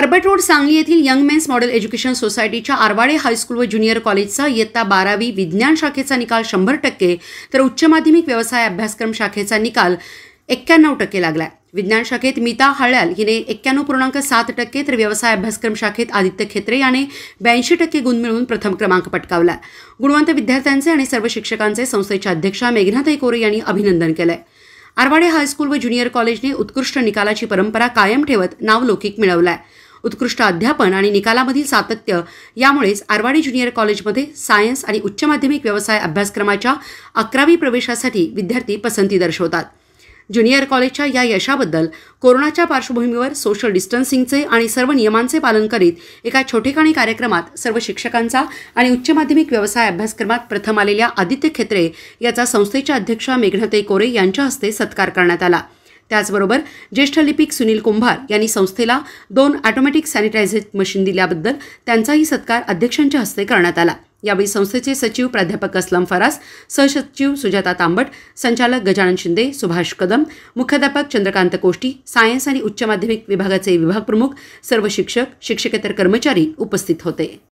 हार्बर्ट road Sangli येथील young men's model education सोसायटीच्या आरवाडे high school व ज्युनियर कॉलेजचा इयत्ता बारावी विज्ञान शाखेचा निकाल शंभर टक्के तर उच्च माध्यमिक व्यवसाय अभ्यासक्रम शाखेचा निकाल एक्क्याण्णव टक्के लागला विज्ञान शाखेत मिता हळ्याल हिने एक्क्याण्णव पूर्णांक सात टक्के तर व्यवसाय अभ्यासक्रम शाखेत आदित्य खेत्रे याने ब्याऐंशी टक्के गुण मिळवून प्रथम क्रमांक पटकावला गुणवंत विद्यार्थ्यांचे आणि सर्व शिक्षकांचे संस्थेच्या अध्यक्षा मेघनाताई कोरे यांनी अभिनंदन केलंय आरवाडे हायस्कूल व ज्युनियर कॉलेजने उत्कृष्ट निकालाची परंपरा कायम ठेवत नावलौकिक मिळवला आहे उत्कृष्ट अध्यापन आणि निकालामधील सातत्य यामुळेच आरवाडी ज्युनियर कॉलेजमध्ये सायन्स आणि उच्च माध्यमिक व्यवसाय अभ्यासक्रमाच्या अकरावी प्रवेशासाठी विद्यार्थी पसंती दर्शवतात ज्युनियर कॉलेजच्या या यशाबद्दल कोरोनाच्या पार्श्वभूमीवर सोशल डिस्टन्सिंगचे आणि सर्व नियमांचे पालन करीत एका छोटेखाणी कार्यक्रमात सर्व शिक्षकांचा आणि उच्च माध्यमिक व्यवसाय अभ्यासक्रमात प्रथम आलेल्या आदित्य खेत्रे याचा संस्थेच्या अध्यक्षा मेघनाते कोरे यांच्या हस्ते सत्कार करण्यात आला त्याचबरोबर ज्येष्ठ लिपिक सुनील कुंभार यांनी संस्थेला दोन ऑटोमॅटिक सॅनिटायझर मशीन दिल्याबद्दल त्यांचाही सत्कार अध्यक्षांच्या हस्ते करण्यात आला यावेळी संस्थेचे सचिव प्राध्यापक असलम फरास सहसचिव सुजाता तांबट संचालक गजानन शिंदे सुभाष कदम मुख्याध्यापक चंद्रकांत कोष्टी सायन्स आणि उच्च माध्यमिक विभागाचे विभाग प्रमुख सर्व शिक्षक शिक्षकेतर कर्मचारी उपस्थित होते